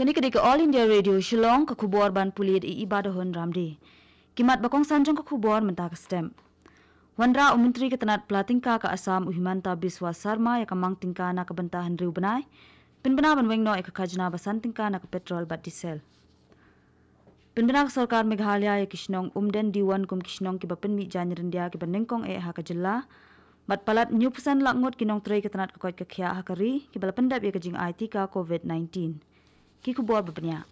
kini kedik All India Radio Shillong ke kubor ban pulit ibadah ibadahun ramdi. Kimat bakong sanjong ke kubor mentak stem. Wandra umuntri ketenat pelatingka ke asam uhimanta biswa sarma yang kemang tingka na kebentahan riu benai. pinbenah ban wengno ik kajna basan tingka na ke petrol bat diesel. Pinbena ke sorkar Meghalaya ya kishnong umden diwan kum kishnong kiba penmi janyirin dia kiba nengkong ee haka jela. Mat palat nyupusan lakngut kinong trai ketenat kekuat kekhiak hakari kiba lependap ya kejing IT ka COVID-19. की को बोर बपनिया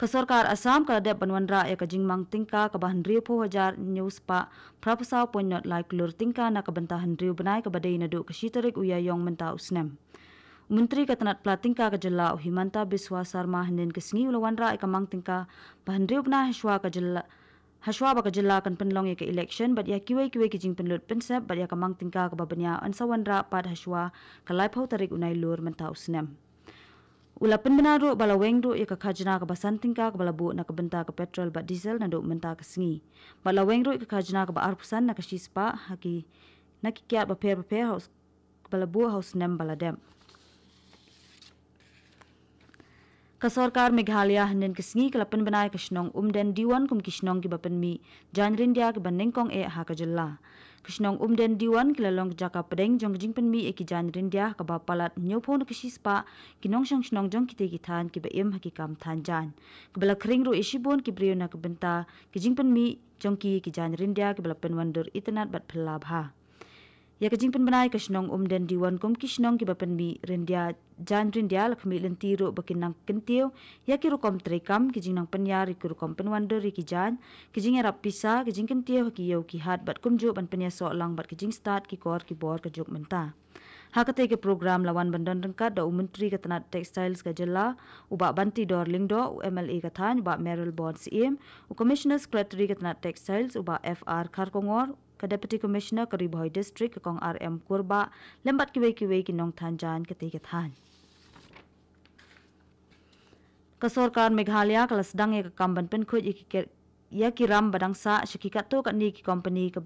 कसरकार असम का देव बनवनरा एक जिंग मांग तिंका का बहन रियो फो हजार न्यूज पा प्रापसाव पोन्यत लाइक लुर तिंका ना का बंता हन रियो बनाए का बदे नदु कशीतरिक उया योंग मंता उसनेम Menteri Ketenat Pelatingka Kejela Uhimanta Biswa Sarma Hendin Kesengi Ulawanra Eka Mang Tingka Bahan Riupna Heshwa Kejela Hashwa baka jilla kan penlong ke election but ya kiwe kiwe ki jing penlut pensep but ya kamang tingka ke babanya ansawandra pad hashwa kalai pau tarik unai lur mentau senem. Ula penbenaruk bala wengruk ya kekajna ke basan tingka ke bala buk na ke benta ke petrol bat diesel na duk menta ke sengi. Bala wengruk ya kekajna ke arpusan na ke shispa haki na kikiat bapir-bapir haus bala buk haus nem bala dem. Kasorkar Meghalaya hendak kesini kelapan benai kesnong um dan diwan kum kesnong ki bapen mi janrin dia ke banengkong e ha kajella kesnong um dan diwan kelalong jaga pedeng jong jing pen mi e ki ke bapalat nyopon ke pa kinong sang snong jong kita ki than ki beim ha ki kam than jan kebala kring ro isibon ki briona e nak benta kijing penmi jong ki ki janrin dia ke bapen wandur itenat bat pelabha. ha Ya kajing pen benai kishnong um dan diwan kum kishnong kiba pen mi rendia jan rendia lak mi lentiro bakin nang kentiu ya ki rukom trekam kijing nang pen yari ki rukom pen wander ki jan erap ya pisa kijing kentiu ki yau ki hat bat kum jo ban pen ya lang bat kijing start ki kor ki bor ka jok menta. Ha kate ke program lawan bandan rengkat da u menteri ka tenat textiles ka jela u bak banti darling do u MLA ka tan bak Meryl Bond CM u commissioner secretary ka tenat textiles u bak FR Karkongor ke Deputy Commissioner ke Ribhoi District ke Kong RM Kurba lembat kiwe kiwe ki nong than jan ke tiga than. Kesorkar Meghalaya kalau sedang ya ke kamban pen kuj ya kiram badang sa syakikat tu kat ni ki company ke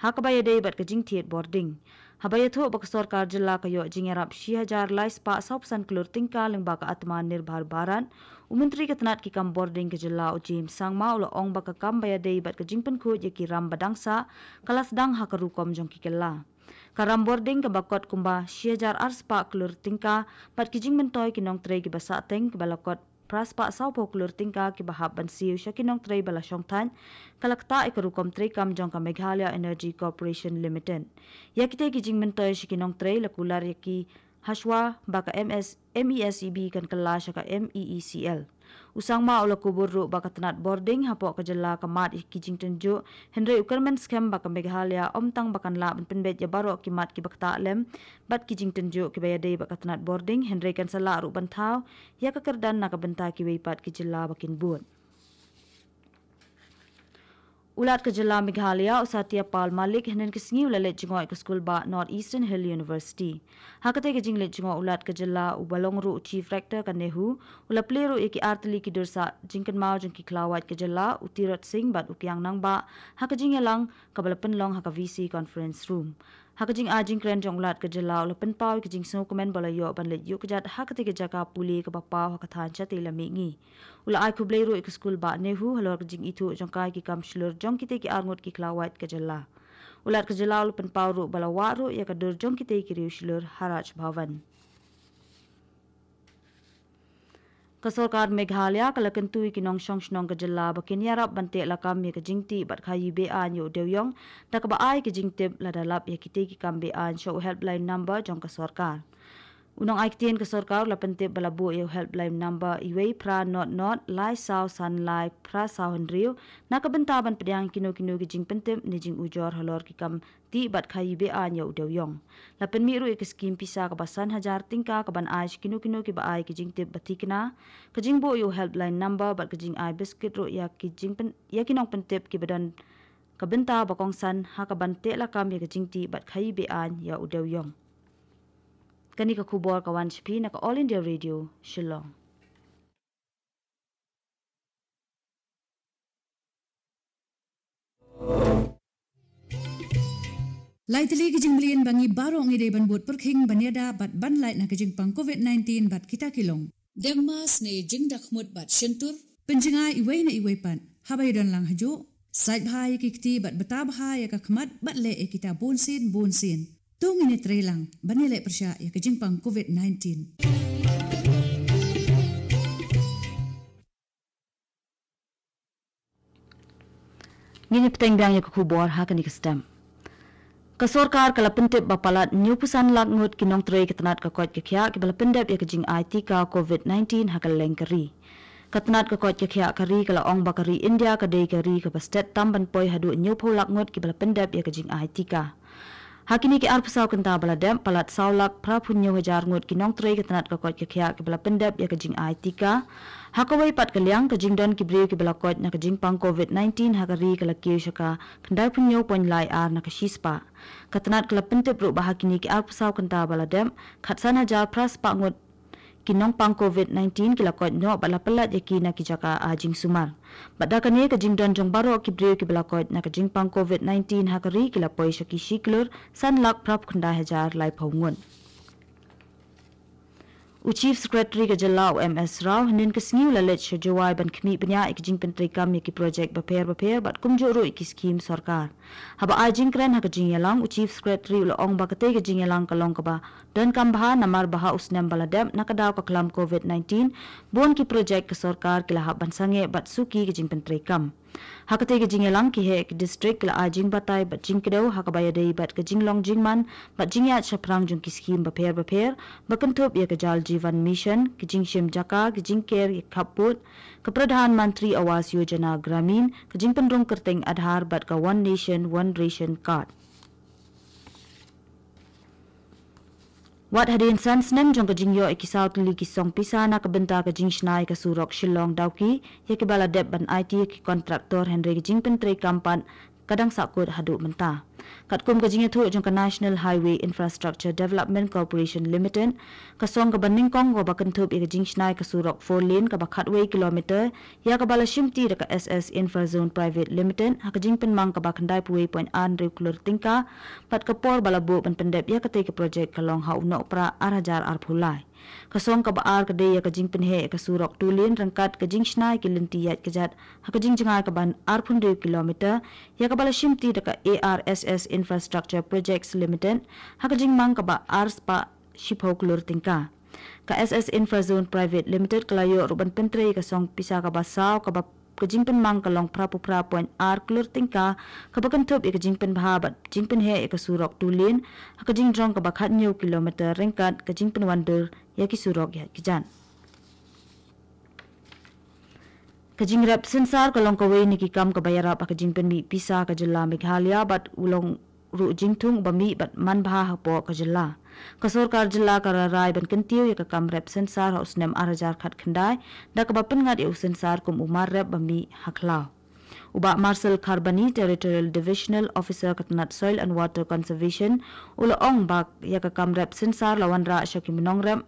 Hakabaya day bat ke jing tiet boarding. Habaya thuk bak sorkar jela kayo jing erap shi hajar lai spa saupsan kelur tingka ling baka atman nirbhar baran. Umentri ketenat ki kam boarding ke jela u jim sang ma ula ong baka kam baya day bat ke jing penkut ya ki ram badangsa kalas dang hakarukom jong ki kella. Karam boarding ke bakot kumba shi hajar arspa kelur tingka bat ke jing mentoy ki nong tre teng ke praspa sau poklur tingka ki bahap ban siu shakinong trei bala shongthan kalakta ikarukom trei kam jongka meghalaya energy corporation limited yakite ki jingmen toy shakinong trei lakular yaki hashwa baka ms mesb e kan kala shaka meecl Usang ma ulah kubur ruk baka tenat boarding hapok kejela kemat ih kijing tenju. Henry Ukerman skem baka megahalia om tang baka nlap ben penbet ya baru kemat ki baka lem, Bat kijing tenju kibaya day baka tenat boarding. Henry kan selak ruk bantau. Ya kekerdan naka bentah kiwipat kejela bakin buat. Ulat kejela Meghalaya Usatia Pal Malik hendak kesini ulat lejungo ke sekolah ba North Eastern Hill University. Hakate kejing lejungo ulat kejela ubalong ru chief rector kanehu ulat pleru eki artli ki dursa jingkan mau jingki kelawat kejela utirat sing bat ukiang nang ba hakajing elang kabel penlong hakavisi conference room hakajing ajing kren jonglat ke jelaw le pen pau kajing so komen bala yo ban le yu kajat hakati ke jaka puli ke bapa hakatan cha te lami ngi ula ai khuble ro ek school ba ne hu halor jing itu jongkai ki kam shlur jong kite ki angot ki klawat ke jella ular ke jelaw le pau ro bala waru ya ka dur jong kite ki riu shlur haraj bhavan kasorkar meghalaya kalakantui kinong shong shnong ga jilla bakinyara bante lakam me kajingti bat khayi be an yo deuyong takba ai kajingte ladalap yakite ki kambe an show helpline number jong kasorkar Unong aiktin ke sorkar la tip balabu iu helpline number iwe pra not not lai sao san lai pra sao hendriu na kebentaban pedang kino kino ke jing pentem ni jing ujar halor ki kam ti bat khayi be an ya udau yong. Lapan miru ek skim pisa ke basan hajar tingka ke ban aish kino kino ke ba ai ke jing tip batikna ke jing bu iu helpline number bat ke jing ai biskit ru ya ke jing pen ya kinong pentip ke badan kebenta bakong san ha ke ban tek lakam ya ke jing ti bat khayi be an ya udau yong. กันนี่ก็คูบอลกับวันชพีนะก็ All India Radio ชิลลง lai tali ki jing blien bangi baro ngi de ban bot perking baneda bat ban lai na ki jing pang covid 19 bat kita kilong dengmas ne jing dak mut bat shentur penjinga iwei na iwei pan habai don lang haju sai bhai ki kti bat bata bhai ka khmat bat le e kita bun sin bun sin Tung ini terilang, banyak persia ya kejengpang COVID-19. Ini petenggang yang kekubur hakan di kestam. Kesorkar kalau pentip bapalat nyupusan lat ngut kinong terai ketenat kekot kekiak kebala pendap yang kejeng IT ka COVID-19 hakan lengkeri. Ketenat kekot kekiak kari kalau ong bakari India kedai kari kebastet tamban poi hadu nyupu lat ngut kebala pendap yang kejeng IT ka. Hakini ke arp sau kenta bala dem palat saulak prapun punyo hajar ngut kinong tre ke tanat kokot ke khia ke bala pendap ya kejing aitika hakawai pat ke liang ke jing don kibriu ke bala kot na kejing pang covid 19 hakari ke lakki shaka kendai punyo pon lai ar na ke shispa ke tanat ke lapente pro ke arp sau kenta bala dem khatsan hajar pras pak ngut kinong pang COVID-19 kilakot no bala pelat yaki na kijaka ajing ah, sumar. Bada kani kajing dan jong baro kibriyo kibalakot na kajing pang COVID-19 hakari kilapoy shaki shiklur san lak prap kunda hajar lai pahungun. U Chief Secretary ke Jelau MS Rao hendak ke sengiu lalat syajawai ban kemi penya ikijing pentri kam yaki projek bapair bapair bat kumjuk ruk iki skim sorkar. Haba ajing keren haka jing U Chief Secretary ula ong bakate ke jing yalang kalong kaba dan kam bha namar bha usnem baladem nakadaw kaklam COVID-19 buan ki projek ke sorkar kila hap ban bat suki ke pentri kam hakate ge jing elang ki hek district la a jing batai ba jing kedo hakabaya dei bat ke jing long jing man ba jing ya chaprang jung ki scheme ba pher ba pher ba kan thop ye jal jivan mission ke jing shem jaka ke jing ker ke kaput, ke pradhan mantri awas yojana gramin ke jing pen rong adhar bat ke one nation one ration card Wat hadin san snem jong ka jingyo e kisaw tuli ki song pisana ke benta ka jing shnai ka surok shillong dauki ye ke bala deb ban IT ki kontraktor Henry jing pentre kampan kadang sakut haduk mentah. Kat kum kajingnya tu jangka National Highway Infrastructure Development Corporation Limited, kasong ke banding kong go bakan tu ke jing snai ke surok 4 lane ke bakat way kilometer, ia ya ke bala shimti dekat SS Infra Zone Private Limited, ha kajing penmang ke bakan dai puwe point an rib kulur tingka, pat ke por bala bu ban pendep ya ke tei ke projek ke long hau nok pra arajar arpulai kasong kabaar kade ya kajing penhe ka surok tulin rangkat kajing snai ki lenti yat kajat ha kajing jinga ka ban arphun de kilometer ya ka bala shimti da ka ARSS infrastructure projects limited ha kajing mang ka ba spa shipau lur tingka ka SS Infrazone Private Limited kelayo ruban pentri kasong pisa ka basau ka ka pen mang ka long phra pu phra point ar clear ting ka ka bakan thop ek jingpin bha bat he ek surok tu lin ka jing new kilometer ringkat kat pen jingpin wander ya ki surok ya ki jan rap sensar kalong long ka ni ki kam ka bayara pa ka jingpin mi pisa bat ulong ru jingthung bami bat man bha ha po ka jilla ka sarkar jilla ka rai ban kentiu ya ka kam rep sensar house ha nem arajar khat khandai da ka bapin ngat eu ya sensar kum umar rep bami hakla uba marcel kharbani territorial divisional officer katnat soil and water conservation ula ong bak ya ka kam rep sensar lawan ra shakim nong rep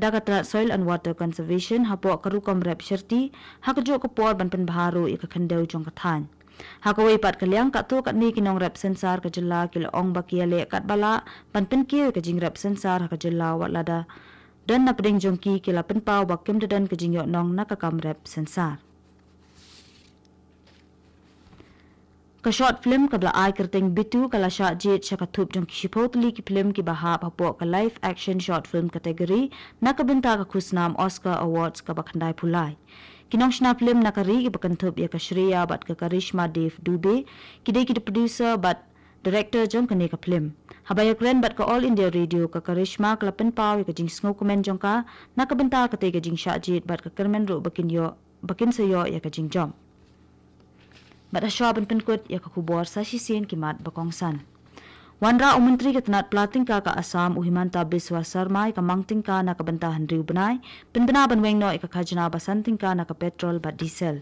da ka soil and water conservation ha po karu kam rep sherti hakjo ka por ban pen bharu ya ka khandeu jong ka than hakawe pat kaliang ka tu kat ni kinong rep sensar ka jela kil ong bakia le kat bala pan pen ki ka jing rep sensar ka jela wat lada dan na pedeng jongki kila pen pau bakem de dan ka jing yok nong na ka kam rep sensar ka short film ka bla ai kerteng bitu ka la sha jit sha ka thup jong ki shipot li ki film ki baha bapo ka live action short film category na ka benta ka khusnam oscar awards ka bakhandai phulai Kinong Shnap Lim Nakari Ibakantub Ya Kashriya Bat ke Karishma Dave Dube Kidei Ki Producer Bat Director Jom Kene Ka Plim Habaya Kren Bat Ka All India Radio Ka Karishma Kelapan Pau ika Ka Jing Sengok Komen Jom Ka Na Ka Bentar Ka Tega Jing Syakjit Bat Ka Kermen Ruk Bakin Yo Bakin Sayo Ya Ka Jing Jom Bat Asyua Ben Penkut Ya Ka Kubur Sashi Sien Kimat Bakong San Wanra o menteri ke tenat pelating ka asam uhiman biswa sarmai ka mangting ka na ka bentahan riu benai, benbena ben weng no ika kajina basanting na ka petrol ba diesel.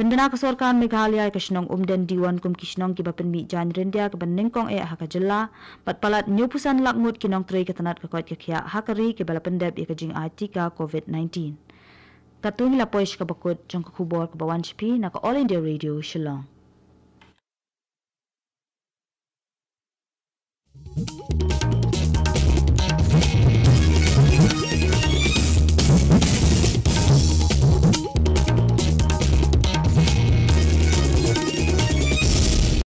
Benbena ka sorkan Meghalaya ika shenong umden diwan kum kishnong ki bapen mi jan rendia ka ben nengkong ea haka jela, bat palat nyupusan lak ngut kinong teri ke tenat ka hakari ke bala pendep ika jing aiti COVID-19. Katungi la poish ka bakut jong ka kubor ka na ka All India Radio Shillong. Thank you.